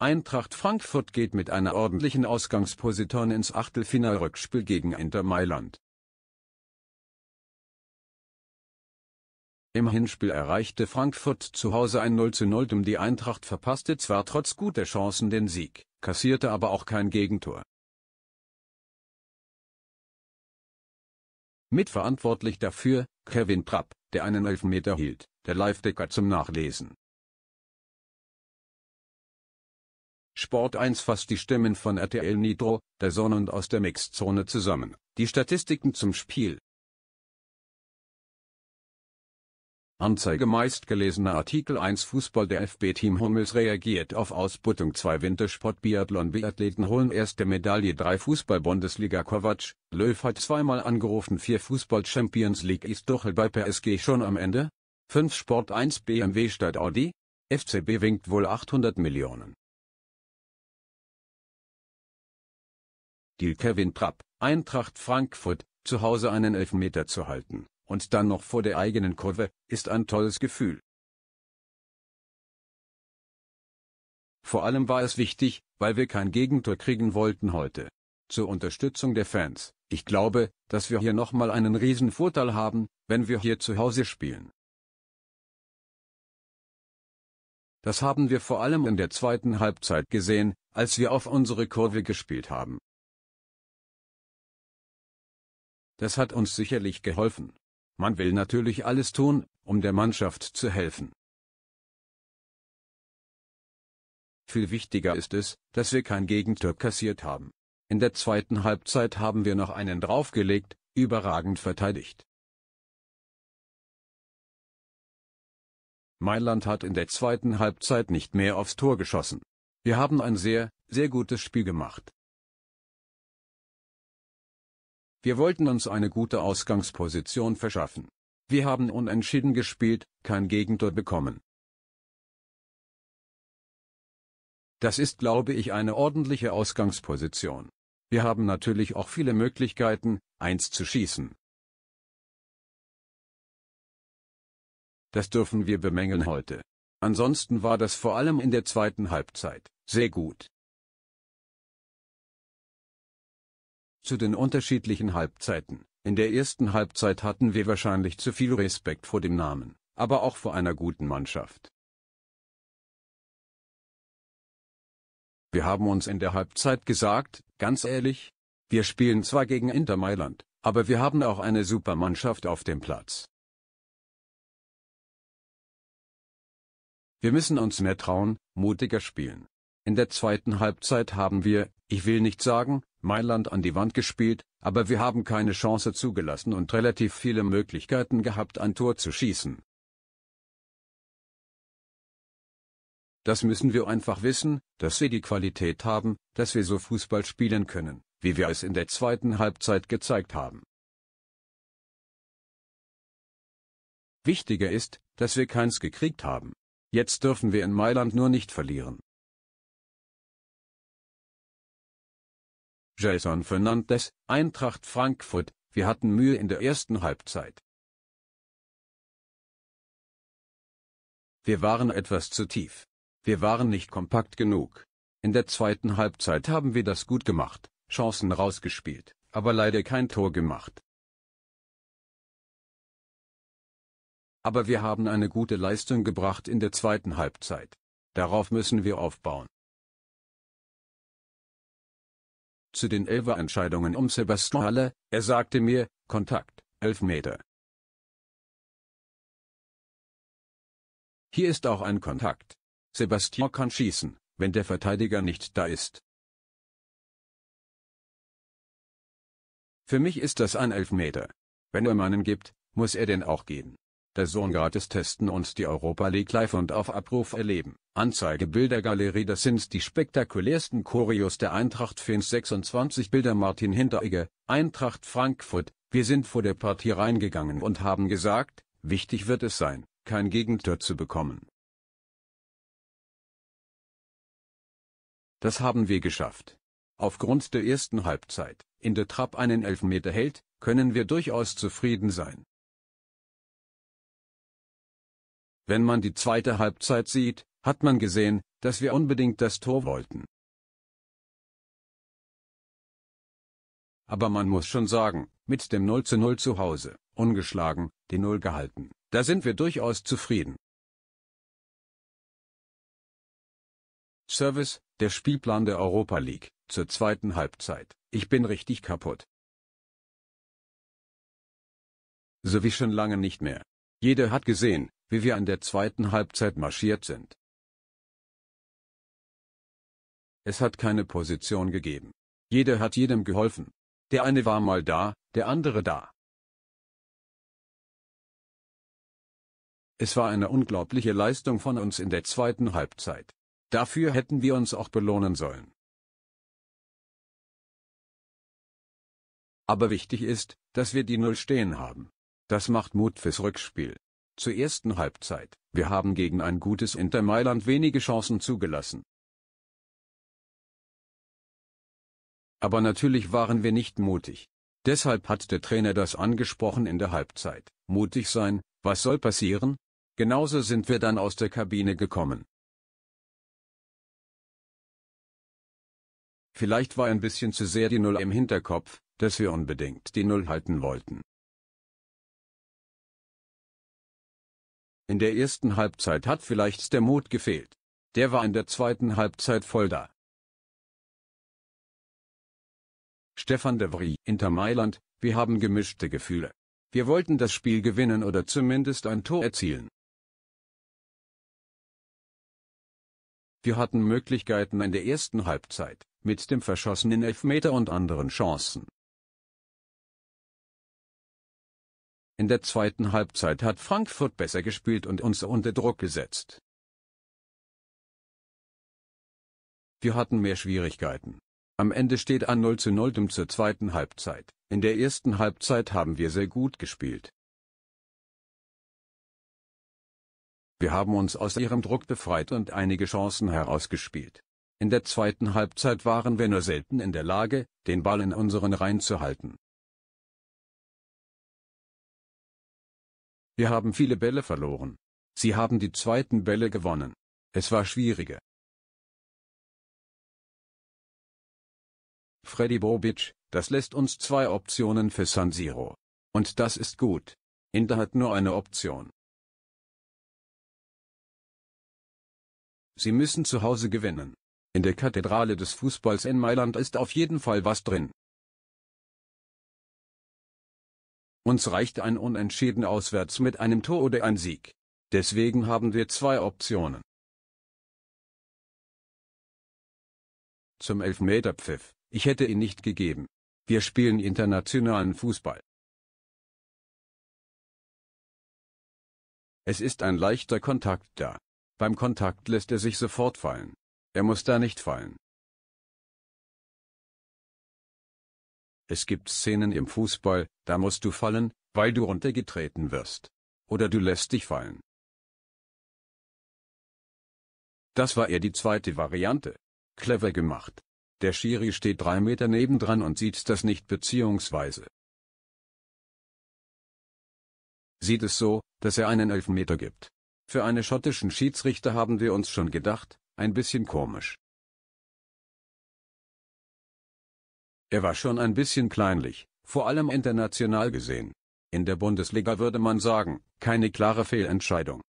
Eintracht Frankfurt geht mit einer ordentlichen Ausgangsposition ins Achtelfinalrückspiel gegen Inter Mailand. Im Hinspiel erreichte Frankfurt zu Hause ein 0 zu 0 um die Eintracht verpasste zwar trotz guter Chancen den Sieg, kassierte aber auch kein Gegentor. Mitverantwortlich dafür, Kevin Trapp, der einen Elfmeter hielt, der Live-Decker zum Nachlesen. Sport 1 fasst die Stimmen von RTL Nitro, der Sonne und aus der Mixzone zusammen. Die Statistiken zum Spiel. Anzeige meistgelesener Artikel 1 Fußball der FB Team Hummels reagiert auf Ausbuttung 2 Wintersport Biathlon Biathleten holen erste Medaille 3 Fußball Bundesliga Kovac, Löw hat zweimal angerufen 4 Fußball Champions League ist Dochel bei PSG schon am Ende? 5 Sport 1 BMW statt Audi? FCB winkt wohl 800 Millionen. Deal Kevin Trapp, Eintracht Frankfurt, zu Hause einen Elfmeter zu halten, und dann noch vor der eigenen Kurve, ist ein tolles Gefühl. Vor allem war es wichtig, weil wir kein Gegentor kriegen wollten heute. Zur Unterstützung der Fans, ich glaube, dass wir hier nochmal einen riesen Vorteil haben, wenn wir hier zu Hause spielen. Das haben wir vor allem in der zweiten Halbzeit gesehen, als wir auf unsere Kurve gespielt haben. Das hat uns sicherlich geholfen. Man will natürlich alles tun, um der Mannschaft zu helfen. Viel wichtiger ist es, dass wir kein Gegentor kassiert haben. In der zweiten Halbzeit haben wir noch einen draufgelegt, überragend verteidigt. Mailand hat in der zweiten Halbzeit nicht mehr aufs Tor geschossen. Wir haben ein sehr, sehr gutes Spiel gemacht. Wir wollten uns eine gute Ausgangsposition verschaffen. Wir haben unentschieden gespielt, kein Gegentor bekommen. Das ist, glaube ich, eine ordentliche Ausgangsposition. Wir haben natürlich auch viele Möglichkeiten, eins zu schießen. Das dürfen wir bemängeln heute. Ansonsten war das vor allem in der zweiten Halbzeit sehr gut. zu den unterschiedlichen Halbzeiten. In der ersten Halbzeit hatten wir wahrscheinlich zu viel Respekt vor dem Namen, aber auch vor einer guten Mannschaft. Wir haben uns in der Halbzeit gesagt, ganz ehrlich, wir spielen zwar gegen Inter Mailand, aber wir haben auch eine super Mannschaft auf dem Platz. Wir müssen uns mehr trauen, mutiger spielen. In der zweiten Halbzeit haben wir, ich will nicht sagen, Mailand an die Wand gespielt, aber wir haben keine Chance zugelassen und relativ viele Möglichkeiten gehabt ein Tor zu schießen. Das müssen wir einfach wissen, dass wir die Qualität haben, dass wir so Fußball spielen können, wie wir es in der zweiten Halbzeit gezeigt haben. Wichtiger ist, dass wir keins gekriegt haben. Jetzt dürfen wir in Mailand nur nicht verlieren. Jason Fernandes, Eintracht Frankfurt, wir hatten Mühe in der ersten Halbzeit. Wir waren etwas zu tief. Wir waren nicht kompakt genug. In der zweiten Halbzeit haben wir das gut gemacht, Chancen rausgespielt, aber leider kein Tor gemacht. Aber wir haben eine gute Leistung gebracht in der zweiten Halbzeit. Darauf müssen wir aufbauen. Zu den Elfer-Entscheidungen um Sebastian Haller, er sagte mir, Kontakt, Elfmeter. Hier ist auch ein Kontakt. Sebastian kann schießen, wenn der Verteidiger nicht da ist. Für mich ist das ein Elfmeter. Wenn er meinen gibt, muss er denn auch gehen. Der Sohn gratis testen und die Europa League live und auf Abruf erleben. Anzeige Bildergalerie Das sind die spektakulärsten Choreos der Eintracht Fans 26 Bilder Martin Hinteregger, Eintracht Frankfurt. Wir sind vor der Partie reingegangen und haben gesagt, wichtig wird es sein, kein Gegentor zu bekommen. Das haben wir geschafft. Aufgrund der ersten Halbzeit, in der Trapp einen Elfmeter hält, können wir durchaus zufrieden sein. Wenn man die zweite Halbzeit sieht, hat man gesehen, dass wir unbedingt das Tor wollten. Aber man muss schon sagen, mit dem 0 zu 0 zu Hause, ungeschlagen, die 0 gehalten, da sind wir durchaus zufrieden. Service, der Spielplan der Europa League, zur zweiten Halbzeit. Ich bin richtig kaputt. So wie schon lange nicht mehr. Jeder hat gesehen, wie wir in der zweiten Halbzeit marschiert sind. Es hat keine Position gegeben. Jeder hat jedem geholfen. Der eine war mal da, der andere da. Es war eine unglaubliche Leistung von uns in der zweiten Halbzeit. Dafür hätten wir uns auch belohnen sollen. Aber wichtig ist, dass wir die Null stehen haben. Das macht Mut fürs Rückspiel. Zur ersten Halbzeit. Wir haben gegen ein gutes Inter Mailand wenige Chancen zugelassen. Aber natürlich waren wir nicht mutig. Deshalb hat der Trainer das angesprochen in der Halbzeit. Mutig sein, was soll passieren? Genauso sind wir dann aus der Kabine gekommen. Vielleicht war ein bisschen zu sehr die Null im Hinterkopf, dass wir unbedingt die Null halten wollten. In der ersten Halbzeit hat vielleicht der Mut gefehlt. Der war in der zweiten Halbzeit voll da. Stefan de Vries, Inter Mailand, wir haben gemischte Gefühle. Wir wollten das Spiel gewinnen oder zumindest ein Tor erzielen. Wir hatten Möglichkeiten in der ersten Halbzeit, mit dem verschossenen Elfmeter und anderen Chancen. In der zweiten Halbzeit hat Frankfurt besser gespielt und uns unter Druck gesetzt. Wir hatten mehr Schwierigkeiten. Am Ende steht an 0 zu 0 zur zweiten Halbzeit. In der ersten Halbzeit haben wir sehr gut gespielt. Wir haben uns aus ihrem Druck befreit und einige Chancen herausgespielt. In der zweiten Halbzeit waren wir nur selten in der Lage, den Ball in unseren Reihen zu halten. Wir haben viele Bälle verloren. Sie haben die zweiten Bälle gewonnen. Es war schwieriger. Freddy Bobic, das lässt uns zwei Optionen für San Siro. Und das ist gut. Inter hat nur eine Option. Sie müssen zu Hause gewinnen. In der Kathedrale des Fußballs in Mailand ist auf jeden Fall was drin. Uns reicht ein Unentschieden auswärts mit einem Tor oder ein Sieg. Deswegen haben wir zwei Optionen. Zum Elfmeterpfiff. Ich hätte ihn nicht gegeben. Wir spielen internationalen Fußball. Es ist ein leichter Kontakt da. Beim Kontakt lässt er sich sofort fallen. Er muss da nicht fallen. Es gibt Szenen im Fußball, da musst du fallen, weil du runtergetreten wirst. Oder du lässt dich fallen. Das war eher die zweite Variante. Clever gemacht. Der Schiri steht drei Meter nebendran und sieht das nicht beziehungsweise sieht es so, dass er einen Elfmeter gibt. Für einen schottischen Schiedsrichter haben wir uns schon gedacht, ein bisschen komisch. Er war schon ein bisschen kleinlich, vor allem international gesehen. In der Bundesliga würde man sagen, keine klare Fehlentscheidung.